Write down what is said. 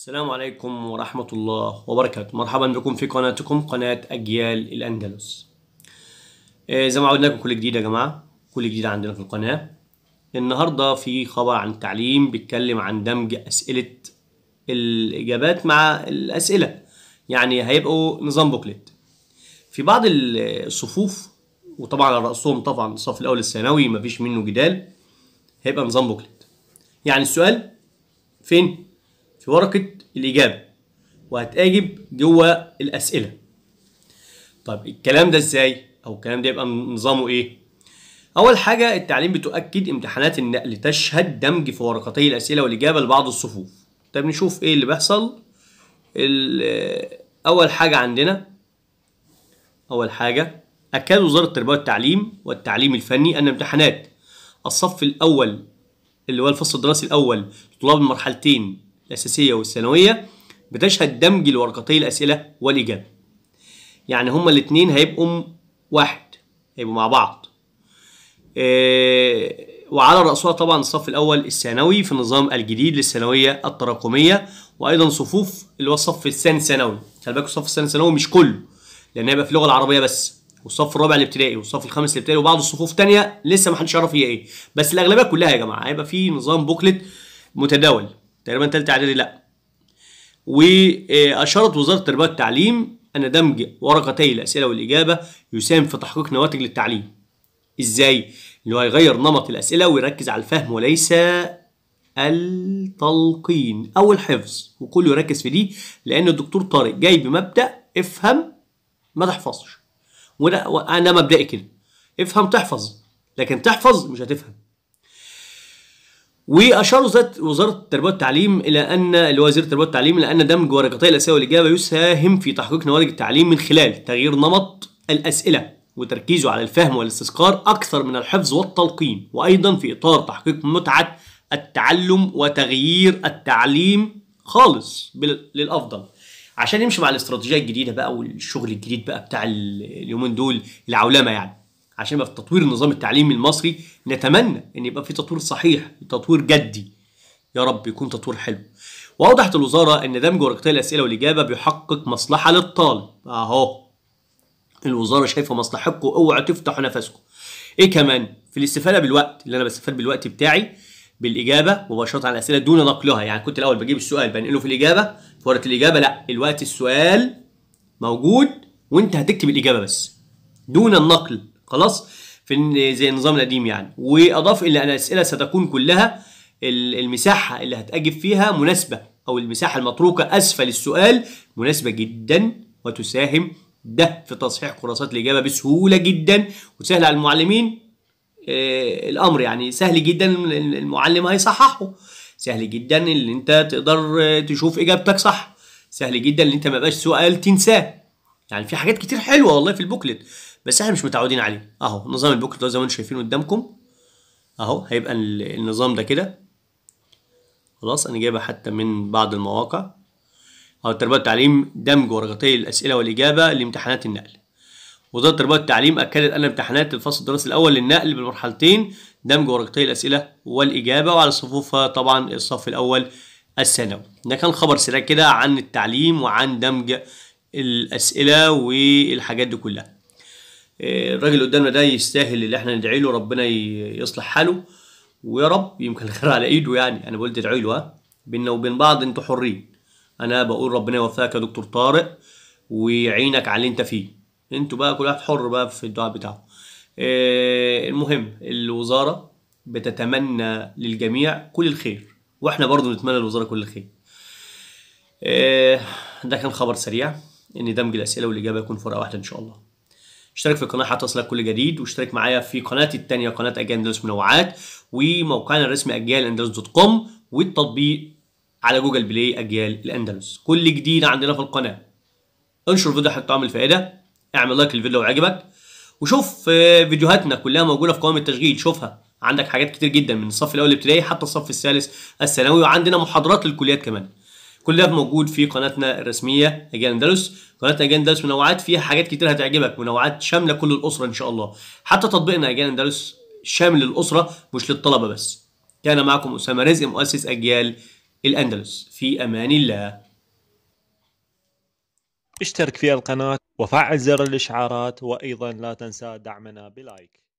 السلام عليكم ورحمة الله وبركاته مرحبا بكم في قناتكم قناة أجيال الأندلس إيه، زي ما عودناكم كل جديد يا جماعة كل جديد عندنا في القناة النهاردة في خبر عن التعليم بيتكلم عن دمج أسئلة الإجابات مع الأسئلة يعني هيبقوا نظام بوكلت في بعض الصفوف وطبعا على رأسهم طبعا الصف الأول الثانوي مفيش منه جدال هيبقى نظام بوكلت يعني السؤال فين في ورقة الإجابة وهتأجب جوه الأسئلة طب الكلام ده إزاي؟ أو الكلام ده يبقى نظامه إيه؟ أول حاجة التعليم بتؤكد امتحانات النقل تشهد دمج في ورقتي الأسئلة والإجابة لبعض الصفوف طب نشوف إيه اللي بيحصل أول حاجة عندنا أول حاجة أكاد وزارة التربية والتعليم والتعليم الفني أن امتحانات الصف الأول اللي هو الفصل الدراسي الأول لطلاب المرحلتين الأساسية والثانوية بتشهد دمج الورقتي الأسئلة والإجابة يعني هما الاتنين هيبقوا واحد هيبقوا مع بعض آه، وعلى رأسها طبعا الصف الأول الثانوي في النظام الجديد للثانوية التراكمية وأيضا صفوف اللي هو الصف الثاني الثانوي خلي بالك الصف الثاني الثانوي مش كله لأن هيبقى في اللغة العربية بس والصف الرابع الابتدائي والصف الخامس الابتدائي وبعض الصفوف تانية لسه محدش يعرف هي ايه بس الأغلبية كلها يا جماعة هيبقى في نظام بوكلت متداول تقريبا تالتة اعدادي لا واشارت وزاره التربيه والتعليم ان دمج ورقتي الاسئله والاجابه يساهم في تحقيق نواتج للتعليم ازاي اللي هو يغير نمط الاسئله ويركز على الفهم وليس التلقين او الحفظ وكله يركز في دي لان الدكتور طارق جاي بمبدا افهم ما تحفظش وده انا مبدئي كده افهم تحفظ لكن تحفظ مش هتفهم واشارت وزاره التربيه والتعليم الى ان الوزير وزير التربيه والتعليم الى ان دمج ورقتي الاسئله والاجابه يساهم في تحقيق نوادج التعليم من خلال تغيير نمط الاسئله وتركيزه على الفهم والاستذكار اكثر من الحفظ والتلقين وايضا في اطار تحقيق متعه التعلم وتغيير التعليم خالص للافضل عشان يمشي مع الاستراتيجيه الجديده بقى والشغل الجديد بقى بتاع اليومين دول العولمه يعني عشان يبقى في تطوير النظام التعليمي المصري نتمنى ان يبقى في تطوير صحيح تطوير جدي يا رب يكون تطوير حلو واوضحت الوزاره ان دمج ورقتي الاسئله والاجابه بيحقق مصلحه للطالب اهو الوزاره شايفه مصلحتكم اوعوا تفتحوا نفسكم ايه كمان في الاستفاده بالوقت اللي انا بستفاد بالوقت بتاعي بالاجابه مباشره على الاسئله دون نقلها يعني كنت الاول بجيب السؤال بنقله في الاجابه في ورقه الاجابه لا الوقت السؤال موجود وانت هتكتب الاجابه بس دون النقل خلاص في زي النظام القديم يعني واضاف ان الاسئله ستكون كلها المساحه اللي هتاجب فيها مناسبه او المساحه المتروكه اسفل السؤال مناسبه جدا وتساهم ده في تصحيح خلاصات الاجابه بسهوله جدا وسهل على المعلمين آه الامر يعني سهل جدا المعلم هيصححه سهل جدا ان انت تقدر تشوف اجابتك صح سهل جدا ان انت ما يبقاش سؤال تنساه يعني في حاجات كتير حلوه والله في البوكلت بس احنا مش متعودين عليه اهو نظام البوكلت زي ما انتم شايفين قدامكم اهو هيبقى النظام ده كده خلاص انا جايبها حتى من بعض المواقع اهو تربيه التعليم دمج ورقتي الاسئله والاجابه لامتحانات النقل وزارة التربية والتعليم أكدت أن امتحانات الفصل الدراسي الأول للنقل بالمرحلتين دمج ورقتي الأسئلة والإجابة وعلى صفوفها طبعا الصف الأول الثانوي ده كان خبر سريع كده عن التعليم وعن دمج الاسئله والحاجات دي كلها آه، الراجل قدامنا ده يستاهل اللي احنا ندعي له ربنا يصلح حاله ويا رب يمكن الخير على ايده يعني انا بقول ادعي له ها بينا وبين بعض انتوا حرين انا بقول ربنا يوفقك يا دكتور طارق ويعينك على اللي انت فيه انتوا بقى كل واحد حر بقى في الدعاء بتاعه آه، المهم الوزاره بتتمنى للجميع كل الخير واحنا برضو نتمنى للوزاره كل الخير آه، ده كان خبر سريع ان دمج الاسئله والاجابه يكون فرقه واحده ان شاء الله اشترك في القناه حتى يصلك كل جديد واشترك معايا في قناتي الثانيه قناه اجيال اندلس منوعات وموقعنا الرسمي اجيال اندلس دوت كوم والتطبيق على جوجل بلاي اجيال الاندلس كل جديد عندنا في القناه انشر الفيديو حتى تعمل فائده اعمل لايك للفيديو لو عجبك وشوف آه، فيديوهاتنا كلها موجوده في قوائم التشغيل شوفها عندك حاجات كتير جدا من الصف الاول الابتدائي حتى الصف الثالث الثانوي وعندنا محاضرات للكليات كمان كل ده موجود في قناتنا الرسميه اجيال اندلس قناه اندلس منوعات فيها حاجات كتير هتعجبك منوعات شامله كل الاسره ان شاء الله حتى تطبيقنا اجيال اندلس شامل للاسره مش للطلبه بس كان معكم اسامه رزق مؤسس اجيال الاندلس في امان الله اشترك في القناه وفعل زر الاشعارات وايضا لا تنسى دعمنا بلايك